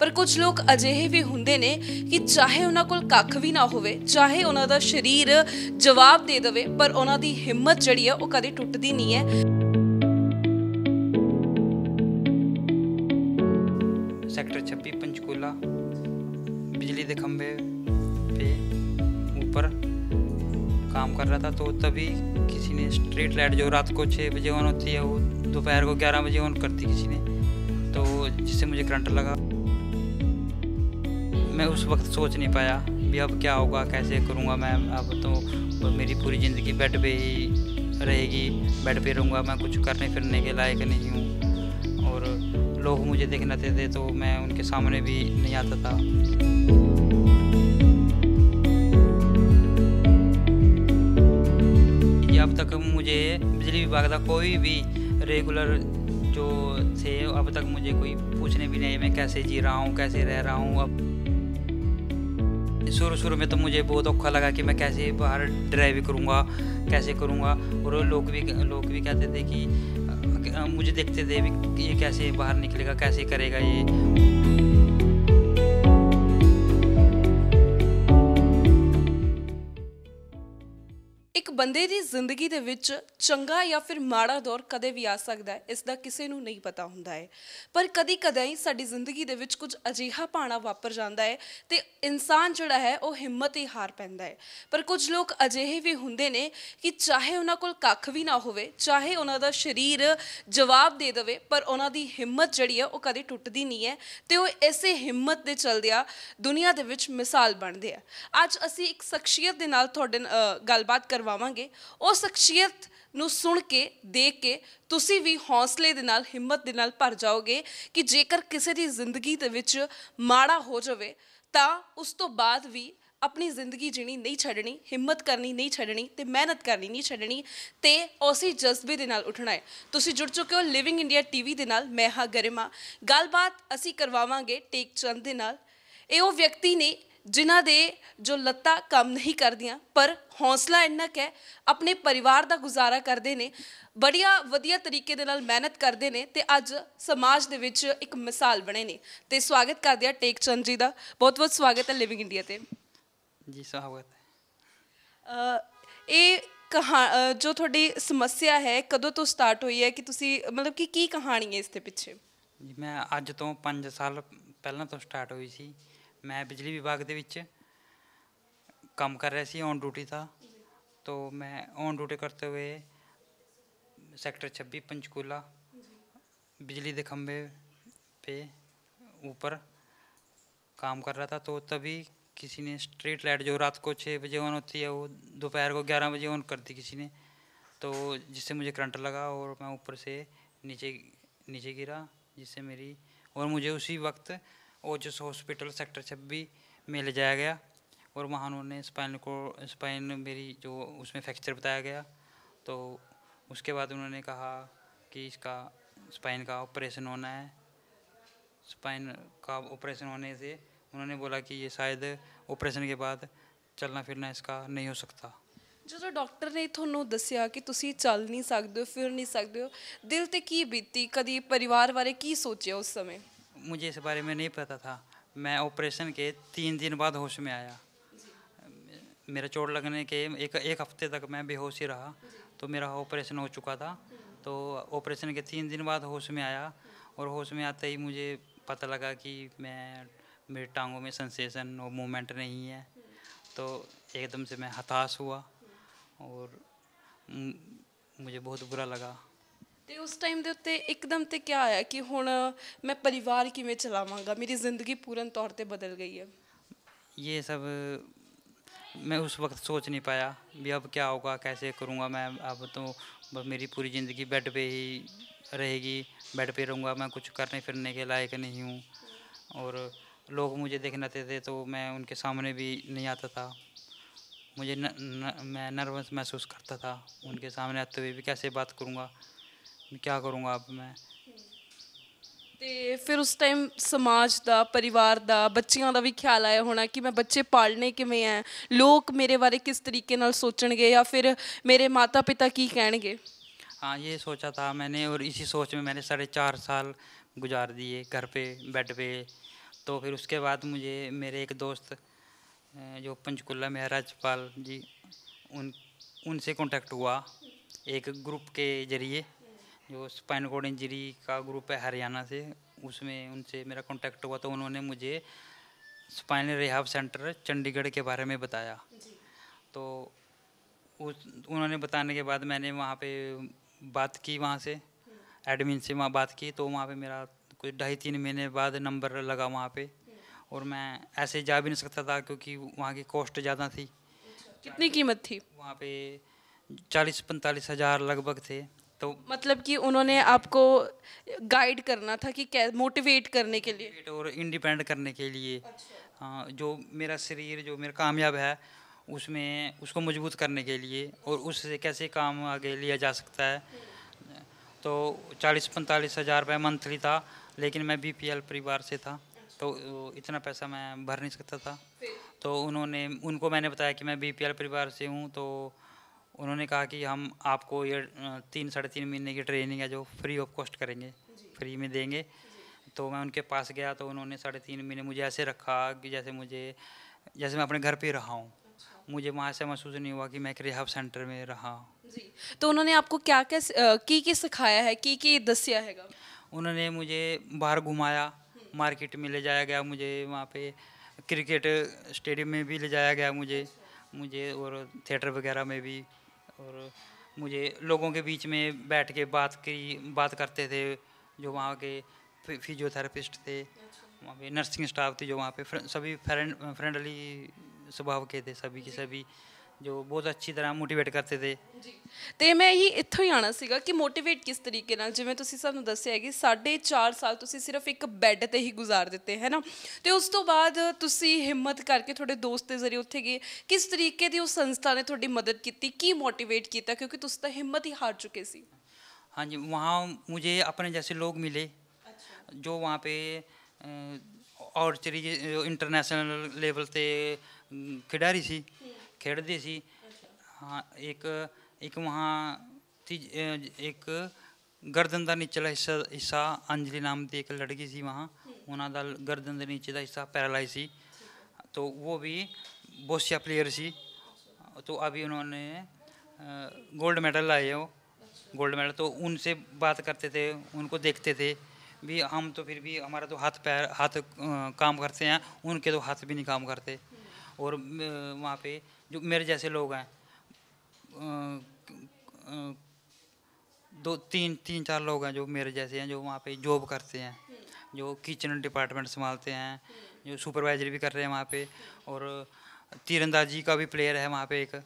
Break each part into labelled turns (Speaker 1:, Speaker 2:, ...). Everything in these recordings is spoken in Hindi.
Speaker 1: ਪਰ ਕੁਝ ਲੋਕ ਅਜਿਹੇ ਵੀ ਹੁੰਦੇ ਨੇ ਕਿ ਚਾਹੇ ਉਹਨਾਂ ਕੋਲ ਕੱਖ ਵੀ ਨਾ ਹੋਵੇ ਚਾਹੇ ਉਹਨਾਂ ਦਾ ਸਰੀਰ ਜਵਾਬ ਦੇ ਦੇਵੇ ਪਰ ਉਹਨਾਂ ਦੀ ਹਿੰਮਤ ਜਿਹੜੀ ਆ ਉਹ ਕਦੇ ਟੁੱਟਦੀ ਨਹੀਂ ਹੈ
Speaker 2: ਸੈਕਟਰ 26 ਪੰਚਕੂਲਾ ਬਿਜਲੀ ਦੇ ਖੰਭੇ ਤੇ ਉੱਪਰ ਕੰਮ ਕਰ ਰਿਹਾ ਤਾਂ ਤੋ ਤਵੀ ਕਿਸੇ ਨੇ ਸਟਰੀਟ ਲਾਈਟ ਜੋ ਰਾਤ ਕੋ 6 ਵਜੇ ਉਹਨੂੰ ਥੀ ਉਹ ਦੁਪਹਿਰ ਕੋ 11 ਵਜੇ ਉਹਨੂੰ ਕਰਤੀ ਕਿਸੇ ਨੇ ਤੋ ਜਿਸੇ ਸੇ ਮੈਨੂੰ ਕਰੰਟ ਲਗਾ मैं उस वक्त सोच नहीं पाया भी अब क्या होगा कैसे करूँगा मैं अब तो मेरी पूरी ज़िंदगी बेड पे ही रहेगी बेड पे रहूँगा मैं कुछ करने फिरने के लायक नहीं हूँ और लोग मुझे देखना चाहते थे तो मैं उनके सामने भी नहीं आता था अब तक मुझे बिजली विभाग का कोई भी रेगुलर जो थे अब तक मुझे कोई पूछने भी नहीं मैं कैसे जी रहा हूँ कैसे रह रहा हूँ अब शुरू शुरू में तो मुझे बहुत औखा लगा कि मैं कैसे बाहर ड्राइव करूँगा कैसे करूँगा और लोग भी लोग भी कहते थे कि मुझे देखते थे भी ये कैसे बाहर निकलेगा कैसे करेगा ये
Speaker 1: ਬੰਦੇ ਦੀ ਜ਼ਿੰਦਗੀ ਦੇ ਵਿੱਚ ਚੰਗਾ ਜਾਂ ਫਿਰ ਮਾੜਾ ਦੌਰ ਕਦੇ ਵੀ ਆ ਸਕਦਾ ਹੈ ਇਸ ਦਾ ਕਿਸੇ ਨੂੰ ਨਹੀਂ ਪਤਾ ਹੁੰਦਾ ਹੈ ਪਰ ਕਦੀ ਕਦਾਈ ਸਾਡੀ ਜ਼ਿੰਦਗੀ ਦੇ ਵਿੱਚ ਕੁਝ ਅਜੀਹਾ ਪਾਣਾ ਵਾਪਰ ਜਾਂਦਾ ਹੈ ਤੇ ਇਨਸਾਨ ਜਿਹੜਾ ਹੈ ਉਹ ਹਿੰਮਤ ਹੀ ਹਾਰ ਪੈਂਦਾ ਹੈ ਪਰ ਕੁਝ ਲੋਕ ਅਜਿਹੇ ਵੀ ਹੁੰਦੇ ਨੇ ਕਿ ਚਾਹੇ ਉਹਨਾਂ ਕੋਲ ਕੱਖ ਵੀ ਨਾ ਹੋਵੇ ਚਾਹੇ ਉਹਨਾਂ ਦਾ ਸਰੀਰ ਜਵਾਬ ਦੇ ਦੇਵੇ ਪਰ ਉਹਨਾਂ ਦੀ ਹਿੰਮਤ ਜਿਹੜੀ ਹੈ ਉਹ ਕਦੇ ਟੁੱਟਦੀ ਨਹੀਂ ਹੈ ਤੇ ਉਹ ਇਸੇ ਹਿੰਮਤ ਦੇ ਚਲਦਿਆਂ ਦੁਨੀਆ ਦੇ ਵਿੱਚ ਮਿਸਾਲ ਬਣਦੇ ਆ ਅੱਜ ਅਸੀਂ ਇੱਕ ਸ਼ਖਸੀਅਤ ਦੇ ਨਾਲ ਤੁਹਾਡੇ ਗੱਲਬਾਤ ਕਰਵਾਵਾਂ ਹੋਵਾਂਗੇ ਉਹ ਸ਼ਖਸੀਅਤ ਨੂੰ ਸੁਣ ਕੇ ਦੇਖ ਕੇ ਤੁਸੀਂ ਵੀ ਹੌਸਲੇ ਦੇ ਨਾਲ ਹਿੰਮਤ ਦੇ ਨਾਲ ਭਰ ਜਾਓਗੇ ਕਿ ਜੇਕਰ ਕਿਸੇ ਦੀ ਜ਼ਿੰਦਗੀ ਦੇ ਵਿੱਚ ਮਾੜਾ ਹੋ ਜਾਵੇ ਤਾਂ ਉਸ ਤੋਂ ਬਾਅਦ ਵੀ ਆਪਣੀ ਜ਼ਿੰਦਗੀ ਜਿਣੀ ਨਹੀਂ ਛੱਡਣੀ ਹਿੰਮਤ ਕਰਨੀ ਨਹੀਂ ਛੱਡਣੀ ਤੇ ਮਿਹਨਤ ਕਰਨੀ ਨਹੀਂ ਛੱਡਣੀ ਤੇ ਉਸੇ ਜਜ਼ਬੇ ਦੇ ਨਾਲ ਉੱਠਣਾ ਹੈ ਤੁਸੀਂ ਜੁੜ ਚੁੱਕੇ ਹੋ ਲਿਵਿੰਗ ਇੰਡੀਆ ਟੀਵੀ ਦੇ ਨਾਲ ਮੈਂ ਹਾਂ ਗਰਿਮਾ ਗੱਲਬਾਤ ਅਸੀਂ ਕਰਵਾਵਾਂਗੇ ਟੇਕ ਚੰਦ ਦੇ ਨਾਲ ਇਹ ਉਹ ਵਿਅਕਤੀ ਨੇ ਜਿਨ੍ਹਾਂ ਦੇ ਜੋ ਲੱਤਾਂ ਕੰਮ ਨਹੀਂ ਕਰਦੀਆਂ ਪਰ ਹੌਸਲਾ ਇੰਨਾ ਹੈ ਆਪਣੇ ਪਰਿਵਾਰ ਦਾ ਗੁਜ਼ਾਰਾ ਕਰਦੇ ਨੇ ਬੜੀਆ ਵਧੀਆ ਤਰੀਕੇ ਦੇ ਨਾਲ ਮਿਹਨਤ ਕਰਦੇ ਨੇ ਤੇ ਅੱਜ ਸਮਾਜ ਦੇ ਵਿੱਚ ਇੱਕ ਮਿਸਾਲ ਬਣੇ ਨੇ ਤੇ ਸਵਾਗਤ ਕਰਦੇ ਆ ਟੇਕ ਚੰਦ ਜੀ ਦਾ ਬਹੁਤ ਬਹੁਤ ਸਵਾਗਤ ਹੈ ਲਿਵਿੰਗ ਇੰਡੀਆ ਤੇ ਜੀ ਸਵਾਗਤ ਹੈ ਇਹ ਕਹਾ ਜੋ ਤੁਹਾਡੀ ਸਮੱਸਿਆ ਹੈ ਕਦੋਂ ਤੋਂ ਸਟਾਰਟ ਹੋਈ ਹੈ ਕਿ ਤੁਸੀਂ ਮਤਲਬ ਕਿ ਕੀ ਕਹਾਣੀ ਹੈ ਇਸ ਦੇ ਪਿੱਛੇ
Speaker 2: ਮੈਂ ਅੱਜ ਤੋਂ 5 ਸਾਲ ਪਹਿਲਾਂ ਤੋਂ ਸਟਾਰਟ ਹੋਈ ਸੀ मैं बिजली विभाग के कम कर रहा सी ऑन ड्यूटी था तो मैं ऑन ड्यूटी करते हुए सेक्टर छब्बीस पंचकूला बिजली के खंभे पे ऊपर काम कर रहा था तो तभी किसी ने स्ट्रीट लाइट जो रात को छः बजे ऑन होती है वो दोपहर को ग्यारह बजे ऑन कर दी किसी ने तो जिससे मुझे करंट लगा और मैं ऊपर से नीचे नीचे गिरा जिससे मेरी और मुझे उसी वक्त ओजस हॉस्पिटल सेक्टर छब्बी में ले जाया गया और वहाँ उन्होंने स्पाइन को स्पाइन मेरी जो उसमें फ्रैक्चर बताया गया तो उसके बाद उन्होंने कहा कि इसका स्पाइन का ऑपरेशन होना है स्पाइन का ऑपरेशन होने से उन्होंने बोला कि ये शायद ऑपरेशन के बाद चलना फिरना इसका नहीं हो सकता
Speaker 1: जो डॉक्टर ने थोनों दसिया कि तुम चल नहीं सकते हो फिर नहीं सकते हो दिल तो की बीती कभी परिवार बारे की सोचे उस समय
Speaker 2: मुझे इस बारे में नहीं पता था मैं ऑपरेशन के तीन दिन बाद होश में आया मेरा चोट लगने के एक एक हफ्ते तक मैं बेहोश ही रहा तो मेरा ऑपरेशन हो चुका था तो ऑपरेशन के तीन दिन बाद होश में आया और होश में आते ही मुझे पता लगा कि मैं मेरी टांगों में सेंसेशन और मूवमेंट नहीं है तो एकदम से मैं हताश हुआ और मुझे बहुत बुरा लगा
Speaker 1: तो उस टाइम के ਉੱਤੇ एकदम तो क्या ਆਇਆ कि हूँ मैं परिवार किमें चलावगा मेरी ज़िंदगी पूर्ण तौर पर बदल गई है
Speaker 2: ये सब मैं उस वक्त सोच नहीं पाया भी अब क्या होगा कैसे करूँगा मैं अब तो मेरी पूरी ज़िंदगी बेड पे ही रहेगी बेड पे रहूँगा मैं कुछ करने फिरने के लायक नहीं हूँ और लोग मुझे देखने आते थे तो मैं उनके सामने भी नहीं आता था मुझे न, न, मैं नर्वस महसूस करता था उनके सामने आते हुए भी कैसे बात करूँगा क्या करूँगा अब मैं
Speaker 1: तो फिर उस टाइम समाज का परिवार का बच्चों का भी ख्याल आया होना कि मैं बच्चे पालने किमें हैं लोग मेरे बारे किस तरीके सोच गए या फिर मेरे माता पिता की कह गए
Speaker 2: हाँ ये सोचा था मैंने और इसी सोच में मैंने साढ़े चार साल गुजार दिए घर पे बेड पे तो फिर उसके बाद मुझे मेरे एक दोस्त जो पंचकूला में राज्यपाल जी उन उनसे कॉन्टेक्ट हुआ एक ग्रुप के जरिए जो स्पाइन कोड इंजरी का ग्रुप है हरियाणा से उसमें उनसे मेरा कॉन्टेक्ट हुआ तो उन्होंने मुझे स्पाइन रिहाब सेंटर चंडीगढ़ के बारे में बताया तो उस उन्होंने बताने के बाद मैंने वहाँ पे बात की वहाँ से एडमिन हम्म। से वहाँ बात की तो वहाँ पे मेरा कुछ ढाई तीन महीने बाद नंबर लगा वहाँ पे हम्म। और मैं ऐसे जा भी नहीं सकता था क्योंकि वहाँ की कॉस्ट ज़्यादा थी अच्छा।
Speaker 1: कितनी कीमत थी
Speaker 2: वहाँ पे चालीस पैंतालीस हज़ार लगभग थे तो
Speaker 1: मतलब कि उन्होंने आपको गाइड करना था कि कैसे मोटिवेट करने के लिए
Speaker 2: और इंडिपेंडेंट करने के लिए अच्छा। हाँ, जो मेरा शरीर जो मेरा कामयाब है उसमें उसको मजबूत करने के लिए और उससे कैसे काम आगे लिया जा सकता है तो चालीस पैंतालीस हज़ार रुपये मंथली था लेकिन मैं बी परिवार से था तो इतना पैसा मैं भर नहीं सकता था तो उन्होंने उनको मैंने बताया कि मैं बी परिवार से हूँ तो उन्होंने कहा कि हम आपको ये तीन साढ़े तीन महीने की ट्रेनिंग है जो फ्री ऑफ कॉस्ट करेंगे फ्री में देंगे तो मैं उनके पास गया तो उन्होंने साढ़े तीन महीने मुझे ऐसे रखा कि जैसे मुझे
Speaker 1: जैसे मैं अपने घर पे रहा हूँ
Speaker 2: अच्छा। मुझे वहाँ से महसूस नहीं हुआ कि मैं एक रिहाब सेंटर में रहा जी
Speaker 1: तो उन्होंने आपको क्या क्या की की सिखाया है की की दसिया है
Speaker 2: उन्होंने मुझे बाहर घुमाया हम्म। मार्केट में ले जाया गया मुझे वहाँ पे क्रिकेट स्टेडियम में भी ले जाया गया मुझे अच्छा। मुझे और थिएटर वगैरह में भी और मुझे लोगों के बीच में बैठ के बात की बात करते थे जो वहाँ के फिजियोथेरेपिस्ट थे वहाँ पे नर्सिंग स्टाफ थे जो वहाँ पे सभी फ्रेंड फ्रेंडली स्वभाव के थे सभी के सभी ਜੋ ਬਹੁਤ ਅੱਛੀ ਤਰ੍ਹਾਂ ਮੋਟੀਵੇਟ ਕਰਦੇ ਤੇ ਜੀ
Speaker 1: ਤੇ ਮੈਂ ਇਹੀ ਇੱਥੋਂ ਹੀ ਆਣਾ ਸੀਗਾ ਕਿ ਮੋਟੀਵੇਟ ਕਿਸ ਤਰੀਕੇ ਨਾਲ ਜਿਵੇਂ ਤੁਸੀਂ ਸਾਨੂੰ ਦੱਸਿਆ ਕਿ 4.5 ਸਾਲ ਤੁਸੀਂ ਸਿਰਫ ਇੱਕ ਬੈੱਡ ਤੇ ਹੀ ਗੁਜ਼ਾਰ ਦਿੱਤੇ ਹੈ ਨਾ ਤੇ ਉਸ ਤੋਂ ਬਾਅਦ ਤੁਸੀਂ ਹਿੰਮਤ ਕਰਕੇ ਤੁਹਾਡੇ ਦੋਸਤ ਦੇ ਜ਼ਰੀਏ ਉੱਥੇ ਗਏ ਕਿਸ ਤਰੀਕੇ ਦੀ ਉਹ ਸੰਸਥਾ ਨੇ ਤੁਹਾਡੀ ਮਦਦ ਕੀਤੀ ਕੀ ਮੋਟੀਵੇਟ ਕੀਤਾ ਕਿਉਂਕਿ ਤੁਸੀਂ ਤਾਂ ਹਿੰਮਤ ਹੀ ਹਾਰ ਚੁੱਕੇ ਸੀ
Speaker 2: ਹਾਂਜੀ ਵਹਾਂ ਮੁਝੇ ਆਪਣੇ ਜੈਸੇ ਲੋਕ ਮਿਲੇ ਜੋ ਪੇ पे ਚਰੀ ਇੰਟਰਨੈਸ਼ਨਲ ਲੈਵਲ ਤੇ ਖਿਡਾਰੀ ਸੀ खेड़दे सी हाँ एक एक वहाँ थी एक गर्दन का नीचे हिस्सा हिस्सा अंजलि नाम की एक लड़की सी वहाँ उन्होंने गर्दन के नीचे का हिस्सा पैरालाइज सी तो वो भी बोसिया प्लेयर सी तो अभी उन्होंने गोल्ड मेडल लाए हो गोल्ड मेडल तो उनसे बात करते थे उनको देखते थे भी हम तो फिर भी हमारा तो हाथ पैर हाथ काम करते हैं उनके तो हाथ भी नहीं काम करते और वहाँ पे जो मेरे जैसे लोग हैं दो तीन तीन चार लोग हैं जो मेरे जैसे हैं जो वहाँ पे जॉब करते हैं जो किचन डिपार्टमेंट संभालते हैं जो सुपरवाइजर भी कर रहे हैं वहाँ पे और तीरंदाजी का भी प्लेयर है वहाँ पे एक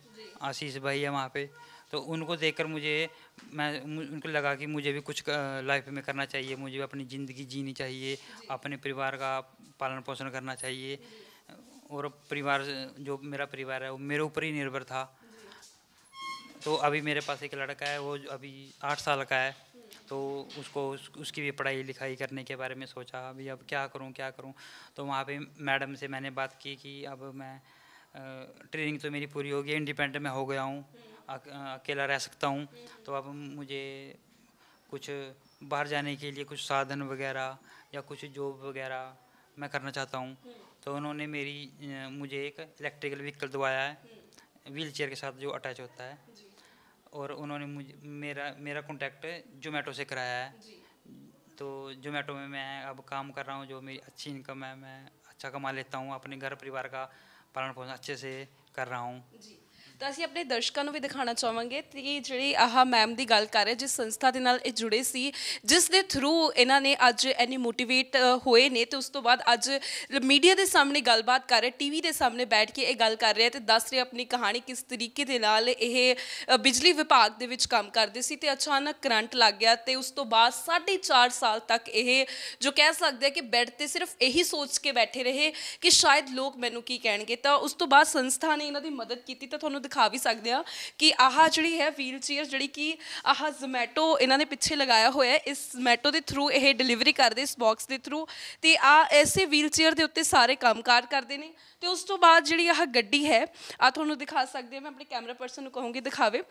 Speaker 2: आशीष भाई है वहाँ पे तो उनको देखकर मुझे मैं उनको लगा कि मुझे भी कुछ लाइफ में करना चाहिए मुझे भी अपनी ज़िंदगी जीनी चाहिए अपने परिवार का पालन पोषण करना चाहिए और परिवार जो मेरा परिवार है वो मेरे ऊपर ही निर्भर था तो अभी मेरे पास एक लड़का है वो अभी आठ साल का है तो उसको उस, उसकी भी पढ़ाई लिखाई करने के बारे में सोचा अभी अब क्या करूं क्या करूं तो वहाँ पे मैडम से मैंने बात की कि अब मैं ट्रेनिंग तो मेरी पूरी होगी इंडिपेंडेंट मैं हो गया हूँ अकेला रह सकता हूँ तो अब मुझे कुछ बाहर जाने के लिए कुछ साधन वगैरह या कुछ जॉब वगैरह मैं करना चाहता हूँ तो उन्होंने मेरी मुझे एक इलेक्ट्रिकल व्हीकल दवाया है व्हील चेयर के साथ जो अटैच होता है और उन्होंने मुझे मेरा मेरा कॉन्टैक्ट जोमेटो से कराया है तो जोमेटो में मैं अब काम कर रहा हूँ जो मेरी अच्छी इनकम है मैं अच्छा कमा लेता हूँ अपने घर परिवार का पालन पोषण अच्छे से कर रहा हूँ
Speaker 1: ਤਾਂ ਅਸੀਂ ਆਪਣੇ ਦਰਸ਼ਕਾਂ ਨੂੰ ਵੀ ਦਿਖਾਉਣਾ ਚਾਹਾਂਗੇ ਕਿ ਜਿਹੜੀ ਆਹ ਮੈਮ ਦੀ ਗੱਲ ਕਰ ਰਹੇ ਜਿਸ ਸੰਸਥਾ ਦੇ ਨਾਲ ਇਹ ਜੁੜੇ ਸੀ ਜਿਸ ਦੇ ਥਰੂ ਇਹਨਾਂ ਨੇ ਅੱਜ ਐਨੀ ਮੋਟੀਵੇਟ ਹੋਏ ਨੇ ਤੇ ਉਸ ਤੋਂ ਬਾਅਦ ਅੱਜ ਮੀਡੀਆ ਦੇ ਸਾਹਮਣੇ ਗੱਲਬਾਤ ਕਰ ਰਹੇ ਟੀਵੀ ਦੇ ਸਾਹਮਣੇ ਬੈਠ ਕੇ ਇਹ ਗੱਲ ਕਰ ਰਹੇ ਤੇ ਦੱਸ ਰਹੇ ਆਪਣੀ ਕਹਾਣੀ ਕਿਸ ਤਰੀਕੇ ਦੇ ਨਾਲ ਇਹ ਬਿਜਲੀ ਵਿਭਾਗ ਦੇ ਵਿੱਚ ਕੰਮ ਕਰਦੇ ਸੀ ਤੇ ਅਚਾਨਕ ਕਰੰਟ ਲੱਗ ਗਿਆ ਤੇ ਉਸ ਤੋਂ ਬਾਅਦ 4.5 ਸਾਲ ਤੱਕ ਇਹ ਜੋ ਕਹਿ ਸਕਦੇ ਆ ਕਿ ਬੈੱਡ ਤੇ ਸਿਰਫ ਇਹੀ ਸੋਚ ਕੇ ਬੈਠੇ ਰਹੇ ਕਿ ਸ਼ਾਇਦ ਲੋਕ ਮੈਨੂੰ ਕੀ ਕਹਿਣਗੇ ਤਾਂ ਉਸ ਤੋਂ ਬਾਅਦ ਸੰਸਥਾ ਨੇ ਇਹਨਾਂ ਦੀ ਮਦਦ ਕੀਤੀ ਤਾਂ ਤੁਹਾਨੂੰ ਦਿਖਾ ਵੀ ਸਕਦੇ ਆ ਕਿ ਆਹ ਜਿਹੜੀ ਹੈ ਵੀਲ ਚੇਅਰ ਜਿਹੜੀ ਕਿ ਆਹ ਜ਼ੋਮੈਟੋ ਇਹਨਾਂ ਨੇ ਪਿੱਛੇ ਲਗਾਇਆ ਹੋਇਆ ਇਸ ਜ਼ੋਮੈਟੋ ਦੇ ਥਰੂ ਇਹ ਡਿਲੀਵਰੀ ਕਰਦੇ ਇਸ ਬਾਕਸ ਦੇ ਥਰੂ ਤੇ ਆ ਐਸੇ ਵੀਲ ਚੇਅਰ ਦੇ ਉੱਤੇ ਸਾਰੇ ਕੰਮਕਾਰ ਕਰਦੇ ਨੇ ਤੇ ਉਸ ਤੋਂ ਬਾਅਦ ਜਿਹੜੀ ਆਹ ਗੱਡੀ ਹੈ ਆ ਤੁਹਾਨੂੰ ਦਿਖਾ ਸਕਦੇ ਆ ਮੈਂ ਆਪਣੇ ਕੈਮਰਾ ਪਰਸਨ ਨੂੰ ਕਹੂੰਗੀ ਦਿਖਾਵੇ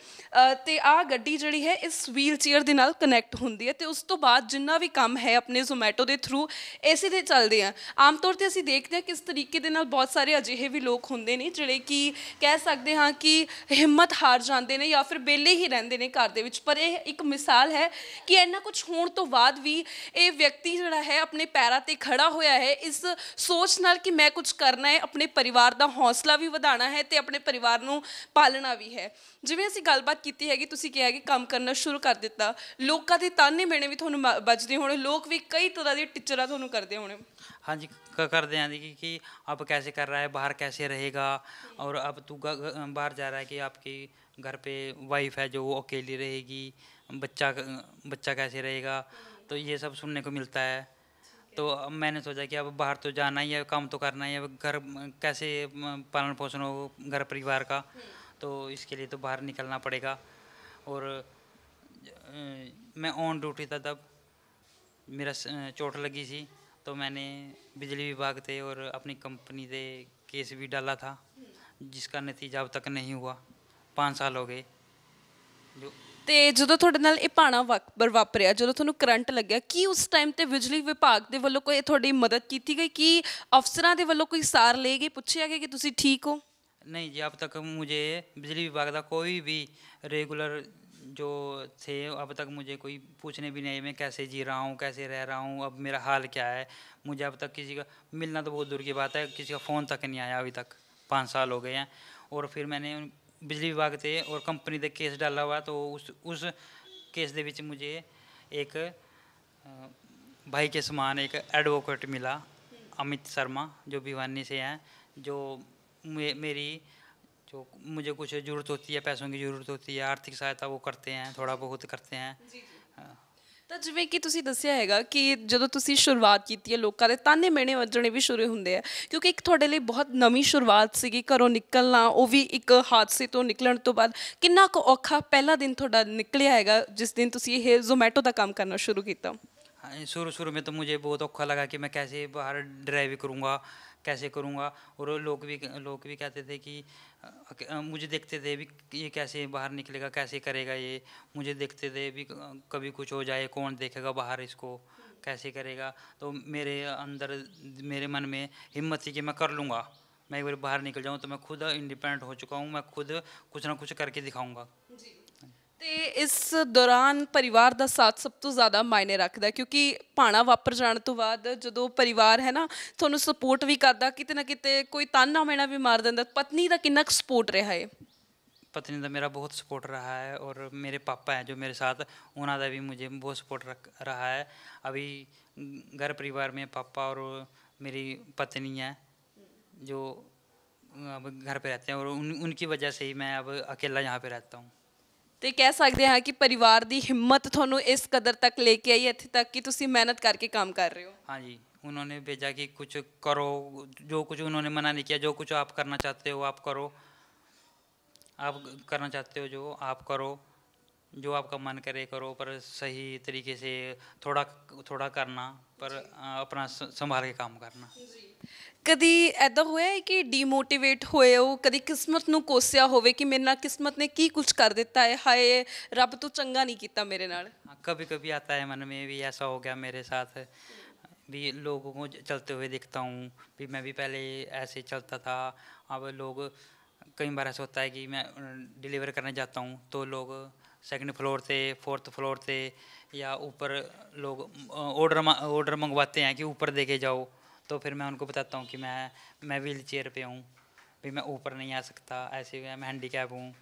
Speaker 1: ਤੇ ਆਹ ਗੱਡੀ ਜਿਹੜੀ ਹੈ ਇਸ ਵੀਲ ਚੇਅਰ ਦੇ ਨਾਲ ਕਨੈਕਟ ਹੁੰਦੀ ਹੈ ਤੇ ਉਸ ਤੋਂ ਬਾਅਦ ਜਿੰਨਾ ਵੀ ਕੰਮ ਹੈ ਆਪਣੇ ਜ਼ੋਮੈਟੋ ਦੇ ਥਰੂ ਐਸੇ ਦੇ ਚੱਲਦੇ ਆ ਆਮ ਤੌਰ ਤੇ ਅਸੀਂ ਦੇਖਦੇ ਆ ਕਿਸ ਤਰੀਕੇ ਦੇ ਨਾਲ ਬਹੁਤ ਸਾਰੇ ਅਜਿਹੇ ਵੀ ਲੋਕ ਹੁੰਦੇ ਨੇ ਜਿਹੜੇ ਕਿ ਕਹਿ ਸਕਦੇ ਹਾਂ ਕਿ ਹਿੰਮਤ ਹਾਰ ਜਾਂਦੇ ਨੇ ਜਾਂ ਫਿਰ ਬੇਲੇ ਹੀ ਰਹਿੰਦੇ ਨੇ ਘਰ ਦੇ ਵਿੱਚ ਪਰ ਇਹ ਇੱਕ ਮਿਸਾਲ ਹੈ ਕਿ ਇੰਨਾ ਕੁਝ ਹੋਣ ਤੋਂ ਬਾਅਦ ਵੀ ਇਹ ਵਿਅਕਤੀ ਜਿਹੜਾ ਹੈ ਆਪਣੇ ਪੈਰਾਂ ਤੇ ਖੜਾ ਹੋਇਆ ਹੈ ਇਸ ਸੋਚ ਨਾਲ ਕਿ ਮੈਂ ਕੁਝ ਕਰਨਾ ਹੈ ਆਪਣੇ ਪਰਿਵਾਰ ਦਾ ਹੌਸਲਾ ਵੀ ਵਧਾਉਣਾ ਹੈ ਤੇ ਆਪਣੇ ਪਰਿਵਾਰ ਨੂੰ ਪਾਲਣਾ ਵੀ ਹੈ ਜਿਵੇਂ ਅਸੀਂ ਗੱਲਬਾਤ ਕੀਤੀ ਹੈਗੀ ਤੁਸੀਂ ਕਿਹਾ ਕਿ ਕੰਮ ਕਰਨਾ ਸ਼ੁਰੂ ਕਰ ਦਿੱਤਾ ਲੋਕਾਂ ਦੇ ਤਾਨੇ ਮੇਣੇ ਵੀ ਤੁਹਾਨੂੰ ਵੱਜਦੇ ਹੋਣੇ ਲੋਕ ਵੀ ਕਈ ਤਰ੍ਹਾਂ ਦੀ ਟਿਚਰਾਂ ਤੁਹਾਨੂੰ ਕਰਦੇ ਹੋਣੇ
Speaker 2: हाँ जी कर दें कि, कि अब कैसे कर रहा है बाहर कैसे रहेगा और अब तू बाहर जा रहा है कि आपकी घर पे वाइफ है जो वो अकेली रहेगी बच्चा बच्चा कैसे रहेगा तो ये सब सुनने को मिलता है तो अब मैंने सोचा कि अब बाहर तो जाना ही है काम तो करना ही है घर कैसे पालन पोषण हो घर परिवार का तो इसके लिए तो बाहर निकलना पड़ेगा और मैं ऑन ड्यूटी था तब मेरा चोट लगी थी तो ਮੈਨੇ ਬਿਜਲੀ ਵਿਭਾਗ ਤੇ ਔਰ ਆਪਣੀ ਕੰਪਨੀ ਦੇ ਕੇਸ ਵੀ ਡਾਲਾ ਥਾ ਜਿਸ ਦਾ ਨਤੀਜਾ तक ਤੱਕ ਨਹੀਂ पाँच 5 ਸਾਲ ਹੋ ਗਏ
Speaker 1: ਤੇ ਜਦੋਂ ਤੁਹਾਡੇ ਨਾਲ ਇਹ ਪਾਣਾ ਵਾਪਰ ਵਾਪਰਿਆ ਜਦੋਂ ਤੁਹਾਨੂੰ ਕਰੰਟ ਲੱਗਿਆ ਕੀ ਉਸ ਟਾਈਮ ਤੇ ਬਿਜਲੀ ਵਿਭਾਗ ਦੇ ਵੱਲੋਂ ਕੋਈ ਤੁਹਾਡੀ ਮਦਦ ਕੀਤੀ ਗਈ ਕੀ ਅਫਸਰਾਂ ਦੇ ਵੱਲੋਂ ਕੋਈ ਸਾਰ ਲਏ ਗਏ ਪੁੱਛਿਆ ਗਿਆ ਕਿ ਤੁਸੀਂ ਠੀਕ ਹੋ
Speaker 2: ਨਹੀਂ ਜੀ ਅਬ ਤੱਕ ਮੁਝੇ ਬਿਜਲੀ ਵਿਭਾਗ ਦਾ ਕੋਈ ਵੀ ਰੈਗੂਲਰ जो थे अब तक मुझे कोई पूछने भी नहीं मैं कैसे जी रहा हूँ कैसे रह रहा हूँ अब मेरा हाल क्या है मुझे अब तक किसी का मिलना तो बहुत दूर की बात है किसी का फ़ोन तक नहीं आया अभी तक पाँच साल हो गए हैं और फिर मैंने बिजली विभाग से और कंपनी से केस डाला हुआ तो उस उस केस के बीच मुझे एक भाई के समान एक एडवोकेट मिला हम्म। अमित शर्मा जो भिवानी से हैं जो मे, मेरी तो मुझे कुछ ज़रूरत होती है पैसों की ਜ਼ਰੂਰਤ होती ਹੈ ਆਰਥਿਕ ਸਹਾਇਤਾ ਉਹ ਕਰਤੇ हैं ਥੋੜਾ ਬਹੁਤ ਕਰਤੇ हैं
Speaker 1: ਤਾਂ ਜਿਵੇਂ ਕਿ ਤੁਸੀਂ ਦੱਸਿਆ ਹੈਗਾ ਕਿ ਜਦੋਂ ਤੁਸੀਂ ਸ਼ੁਰੂਆਤ ਕੀਤੀ ਹੈ ਲੋਕਾਂ ਦੇ ਤਾਨੇ ਮਿਹਣੇ ਵੱਜਣੇ ਵੀ ਸ਼ੁਰੂ ਹੁੰਦੇ ਆ ਕਿਉਂਕਿ ਇੱਕ ਤੁਹਾਡੇ ਲਈ ਬਹੁਤ ਨਵੀਂ ਸ਼ੁਰੂਆਤ ਸੀਗੀ ਘਰੋਂ ਨਿਕਲਣਾ ਉਹ ਵੀ ਇੱਕ ਹਾਦਸੇ ਤੋਂ ਨਿਕਲਣ ਤੋਂ ਬਾਅਦ ਕਿੰਨਾ ਕੁ ਔਖਾ ਪਹਿਲਾ ਦਿਨ ਤੁਹਾਡਾ ਨਿਕਲਿਆ ਹੈਗਾ ਜਿਸ ਦਿਨ ਤੁਸੀਂ ਇਹ ਜ਼ੋਮੈਟੋ ਦਾ ਕੰਮ ਕਰਨਾ ਸ਼ੁਰੂ ਕੀਤਾ
Speaker 2: ਸ਼ੁਰੂ ਸ਼ੁਰੂ ਵਿੱਚ ਤਾਂ ਮੈਨੂੰ ਬਹੁਤ ਔਖਾ ਲੱਗਾ ਕਿ ਮੈਂ ਕਿਵੇਂ ਬਾਹਰ ਡਰਾਈਵ ਕਰੂੰਗਾ ਕਿਵੇਂ ਕਰੂੰਗਾ ਔਰ ਲੋਕ ਵੀ ਲੋਕ ਵੀ कहते थे ਕਿ मुझे देखते थे भी ये कैसे बाहर निकलेगा कैसे करेगा ये मुझे देखते थे भी कभी कुछ हो जाए कौन देखेगा बाहर इसको कैसे करेगा तो मेरे अंदर मेरे मन में हिम्मत थी कि मैं कर लूँगा मैं एक बार बाहर निकल जाऊँ तो मैं खुद इंडिपेंडेंट हो चुका हूँ मैं खुद कुछ ना कुछ करके दिखाऊँगा
Speaker 1: इस दौरान परिवार का साथ सब तो ज़्यादा मायने रखता ਰੱਖਦਾ ਕਿਉਂਕਿ ਪਾਣਾ ਵਾਪਰ ਜਾਣ ਤੋਂ ਬਾਅਦ ਜਦੋਂ ਪਰਿਵਾਰ ਹੈ ਨਾ ਤੁਹਾਨੂੰ ਸਪੋਰਟ ਵੀ ਕਰਦਾ ਕਿਤੇ ਨਾ ਕਿਤੇ ਕੋਈ ਤਾਨਾ ਮੈਣਾ ਵੀ ਮਾਰ ਦਿੰਦਾ ਪਤਨੀ ਦਾ ਕਿੰਨਾ ਕੁ ਸਪੋਰਟ
Speaker 2: पत्नी का मेरा बहुत सपोर्ट रहा है और मेरे पापा हैं जो मेरे साथ उन्होंने भी मुझे बहुत सपोर्ट रख रहा है अभी घर परिवार में पापा और मेरी पत्नी है जो अब घर पे रहते हैं और उन उनकी वजह से ही मैं अब अकेला यहाँ पे रहता हूँ
Speaker 1: तो कह सकते हैं कि परिवार की हिम्मत ਤੁਹਾਨੂੰ ਇਸ ਕਦਰ ਤੱਕ ਲੈ ਕੇ ਆਈ ਇੱਥੇ ਤੱਕ ਕਿ ਤੁਸੀਂ ਮਿਹਨਤ ਕਰਕੇ ਕੰਮ ਕਰ ਰਹੇ
Speaker 2: हाँ जी उन्होंने भेजा कि कुछ करो जो कुछ उन्होंने मना नहीं किया जो कुछ आप करना चाहते हो आप करो आप करना चाहते हो जो आप करो जो आपका मन करे करो पर सही तरीके से थोड़ा थोड़ा करना पर अपना संभाल के काम करना
Speaker 1: कभी ऐदा हो कि डीमोटिवेट हो कभी किस्मत ਕਦੀ ਕਿਸਮਤ हो कि मेरे ਕਿ किस्मत ने की कुछ कर दिता है हाय रब तो चंगा नहीं किया मेरे नाल
Speaker 2: कभी कभी आता है मन में भी ऐसा हो गया मेरे साथ भी लोगों को चलते हुए देखता हूँ भी मैं भी पहले ऐसे चलता था अब लोग कई बार ऐसा होता है कि मैं डिलीवर करने जाता हूँ तो लोग सेकंड फ्लोर से फोर्थ फ्लोर से या ऊपर लोग ऑर्डर ऑर्डर मंगवाते हैं कि ऊपर देके जाओ तो फिर मैं उनको बताता हूँ कि मैं मैं व्हील चेयर पर हूँ भी मैं ऊपर नहीं आ सकता ऐसे मैं हैंडीकैप हूँ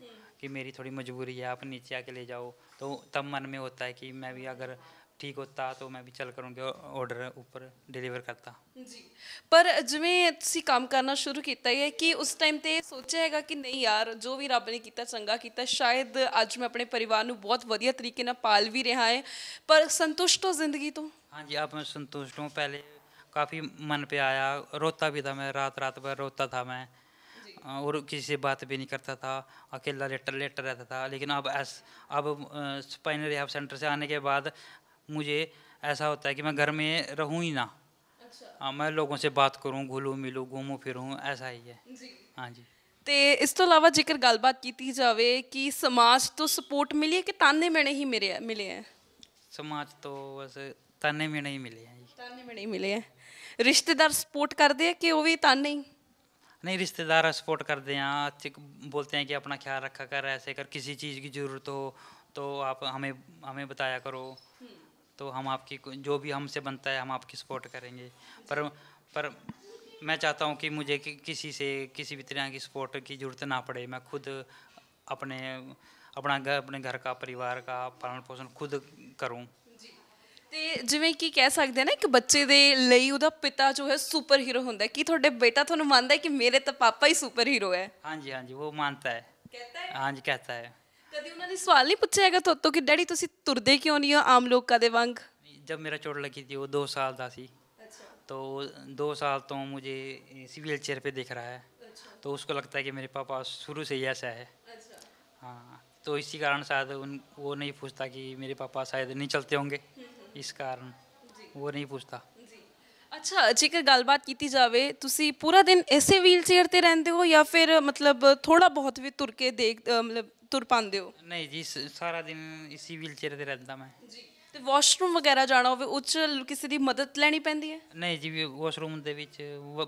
Speaker 2: कि मेरी थोड़ी मजबूरी है आप नीचे आके ले जाओ तो तब मन में होता है कि मैं भी अगर ठीक होता तो मैं भी चल करूँगी ऑर्डर ऊपर डिलीवर करता
Speaker 1: जी पर जिमें काम करना शुरू किया है कि उस टाइम तो सोचा है कि नहीं यार जो भी रब ने किया चंगा किया शायद अज मैं अपने परिवार को बहुत वजिए तरीके पाल भी रहा है पर संतुष्ट हो जिंदगी तो
Speaker 2: हाँ जी आप संतुष्ट हूँ पहले काफ़ी मन पे आया रोता भी था मैं रात रात भर रोता था मैं और किसी से बात भी नहीं करता था अकेला लेटर लेटर रहता था लेकिन अब ऐस अब स्पाइनल रिहाब सेंटर से आने के बाद मुझे ऐसा होता है कि मैं घर में रहूँ ही ना अच्छा। मैं लोगों से बात करूं घुलूं मिलूं घूमूं फिरूं ऐसा ही है हाँ जी
Speaker 1: तो इस ਤੋਂ ਇਲਾਵਾ ਜੇਕਰ ਗੱਲਬਾਤ ਕੀਤੀ ਜਾਵੇ ਕਿ ਸਮਾਜ ਤੋਂ ਸਪੋਰਟ ਮਿਲੀ ਹੈ ਕਿ ਤਾਨੇ ਮਿਹਣੇ ਹੀ ਮਿਲੇ ਮਿਲੇ ਹੈ
Speaker 2: समाज तो बस ताने में ही मिले हैं
Speaker 1: जी ताने मिहਣੇ ਹੀ ਮਿਲੇ ਹੈ रिश्तेदार सपोर्ट करते हैं कि वह भी तान नहीं
Speaker 2: नहीं रिश्तेदार सपोर्ट करते हैं हाँ, बोलते हैं कि अपना ख्याल रखा कर ऐसे कर किसी चीज़ की ज़रूरत हो तो आप हमें हमें बताया करो तो हम आपकी जो भी हमसे बनता है हम आपकी सपोर्ट करेंगे पर पर मैं चाहता हूँ कि मुझे कि, किसी से किसी भी तरह की सपोर्ट की ज़रूरत ना पड़े मैं खुद अपने अपना घर अपने घर का परिवार का पालन पोषण खुद करूँ
Speaker 1: ਤੇ ਜਿਵੇਂ ਕਿ ਕਹਿ ਸਕਦੇ ਨਾ ਇੱਕ ਬੱਚੇ ਦੇ ਲਈ ਉਹਦਾ ਪਿਤਾ ਜੋ ਹੈ ਸੁਪਰ ਹੀਰੋ ਹੁੰਦਾ ਕਿ ਤੁਹਾਡੇ ਬੇਟਾ ਤੁਹਾਨੂੰ ਮੰਨਦਾ ਹੈ ਕਿ ਮੇਰੇ ਤਾਂ ਪਾਪਾ ਹੀ हाँ
Speaker 2: जी हाँ जी वो मानता है हाँ जी कहता है
Speaker 1: ਕਦੀ ਉਹਨਾਂ ਨੇ ਸਵਾਲ ਨਹੀਂ ਪੁੱਛਿਆ ਹੈਗਾ ਤੁਹਾਡੇ ਤੋਂ ਕਿ ਡੈਡੀ ਤੁਸੀਂ ਤੁਰਦੇ ਕਿਉਂ ਨਹੀਂ ਹੋ ਆਮ ਲੋਕਾਂ ਦੇ
Speaker 2: ਵਾਂਗ जब मेरा चोट लगी थी वो दो साल का सी ਅੱਛਾ तो दो साल तो मुझे इसी व्हील चेयर पे दिख रहा है अच्छा तो उसको लगता है कि मेरे पापा शुरू से ही ऐसा है हाँ तो इसी कारण शायद उन वो नहीं पूछता कि मेरे पापा शायद नहीं चलते होंगे ਇਸ ਕਾਰਨ ਉਹ ਨਹੀਂ ਪੁੱਛਦਾ
Speaker 1: ਅੱਛਾ ਜੇਕਰ ਗੱਲਬਾਤ ਕੀਤੀ ਜਾਵੇ ਤੁਸੀਂ ਪੂਰਾ ਦਿਨ ਇਸੇ ਵੀਲਚੇਅਰ ਤੇ ਰਹਿੰਦੇ ਹੋ ਜਾਂ ਫਿਰ ਮਤਲਬ ਥੋੜਾ ਬਹੁਤ ਵੀ ਤੁਰ ਕੇ ਦੇਖ
Speaker 2: ਮਤਲਬ ਤੁਰ ਪਾਉਂਦੇ ਹੋ ਨਹੀਂ ਜੀ ਸਾਰਾ ਦਿਨ ਇਸੀ ਵੀਲਚੇਅਰ ਤੇ ਰਹਿੰਦਾ ਮੈਂ ਜੀ
Speaker 1: ਤੇ ਵਾਸ਼ਰੂਮ ਵਗੈਰਾ ਜਾਣਾ ਹੋਵੇ ਉੱਚ ਕਿਸੇ ਦੀ ਮਦਦ ਲੈਣੀ ਪੈਂਦੀ ਹੈ
Speaker 2: ਨਹੀਂ ਜੀ ਵਾਸ਼ਰੂਮ ਦੇ ਵਿੱਚ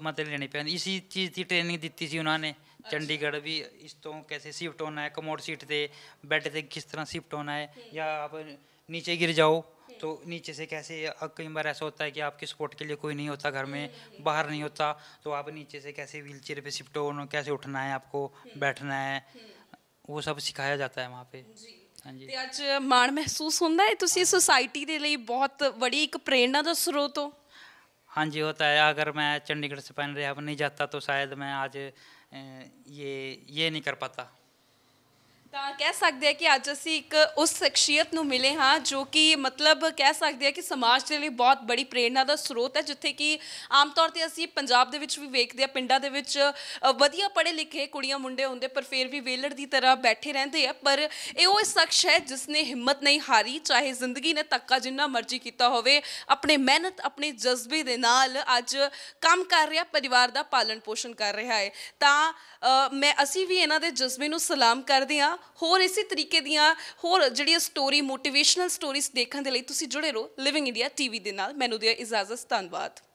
Speaker 2: ਮਦਦ ਲੈਣੀ ਪੈਂਦੀ ਇਸੀ ਚੀਜ਼ ਦੀ ਟ੍ਰੇਨਿੰਗ ਦਿੱਤੀ ਸੀ ਉਹਨਾਂ ਨੇ ਚੰਡੀਗੜ੍ਹ ਵੀ ਇਸ ਤੋਂ ਕਿਵੇਂ ਸ਼ਿਫਟ ਹੋਣਾ ਹੈ ਕਮੋਡ ਸੀਟ ਤੇ ਬੈੱਡ ਤੇ ਕਿਸ ਤਰ੍ਹਾਂ ਸ਼ਿਫਟ ਹੋਣਾ ਹੈ ਜਾਂ ਆਪ ਨੀਚੇ ਗਿਰ ਜਾਓ तो नीचे से कैसे कई बार ऐसा होता है कि आपके सपोर्ट के लिए कोई नहीं होता घर में बाहर नहीं होता तो आप नीचे से कैसे व्हील चेयर पर शिफ्ट हो कैसे उठना है आपको हम्म। बैठना है हम्म। वो सब सिखाया जाता है वहाँ पे हाँ जी
Speaker 1: अच माण महसूस होंगे है तुम सोसाइटी के लिए बहुत बड़ी एक प्रेरणा का स्रोत हो
Speaker 2: हाँ जी होता है अगर मैं चंडीगढ़ से पहन रहा नहीं जाता तो शायद मैं आज ये ये नहीं कर पाता
Speaker 1: ਤਾਂ ਕਹਿ ਸਕਦੇ ਆ ਕਿ ਅੱਜ ਅਸੀਂ ਇੱਕ ਉਸ ਸ਼ਖਸੀਅਤ ਨੂੰ ਮਿਲੇ ਹਾਂ ਜੋ ਕਿ ਮਤਲਬ ਕਹਿ ਸਕਦੇ ਆ ਕਿ ਸਮਾਜ ਦੇ ਲਈ ਬਹੁਤ ਬੜੀ ਪ੍ਰੇਰਣਾ ਦਾ ਸਰੋਤ ਹੈ ਜਿੱਥੇ ਕਿ ਆਮ ਤੌਰ ਤੇ ਅਸੀਂ ਪੰਜਾਬ ਦੇ ਵਿੱਚ ਵੀ ਵੇਖਦੇ ਆ ਪਿੰਡਾਂ ਦੇ ਵਿੱਚ ਵਧੀਆ ਪੜ੍ਹੇ ਲਿਖੇ ਕੁੜੀਆਂ ਮੁੰਡੇ ਹੁੰਦੇ ਪਰ ਫਿਰ ਵੀ ਵੇਲੜ ਦੀ ਤਰ੍ਹਾਂ ਬੈਠੇ ਰਹਿੰਦੇ ਆ ਪਰ ਇਹ ਉਹ ਸ਼ਖਸ ਹੈ ਜਿਸ ਨੇ ਹਿੰਮਤ ਨਹੀਂ ਹਾਰੀ ਚਾਹੇ ਜ਼ਿੰਦਗੀ ਨੇ ਤੱਕਾ ਜਿੰਨਾ ਮਰਜ਼ੀ ਕੀਤਾ ਹੋਵੇ ਆਪਣੇ ਮਿਹਨਤ ਆਪਣੇ ਜਜ਼ਬੇ ਦੇ ਨਾਲ ਅੱਜ ਕੰਮ ਕਰ ਰਿਹਾ ਪਰਿਵਾਰ ਦਾ ਪਾਲਣ ਪੋਸ਼ਣ ਕਰ ਰਿਹਾ ਹੈ ਤਾਂ ਮੈਂ ਅਸੀਂ ਵੀ ਇਹਨਾਂ ਦੇ ਜਜ਼ਬੇ ਨੂੰ ਸਲਾਮ ਕਰਦੇ ਆ ਹੋਰ ਇਸੇ ਤਰੀਕੇ ਦੀਆਂ ਹੋਰ ਜਿਹੜੀਆਂ ਸਟੋਰੀ ਮੋਟੀਵੇਸ਼ਨਲ ਸਟੋਰੀਜ਼ ਦੇਖਣ ਦੇ ਲਈ ਤੁਸੀਂ ਜੁੜੇ ਰਹੋ ਲਿਵਿੰਗ ਇੰਡੀਆ ਟੀਵੀ ਦੇ ਨਾਲ ਮੈਨੂੰ ਦਿਓ ਇਜਾਜ਼ਤ ਧੰਨਵਾਦ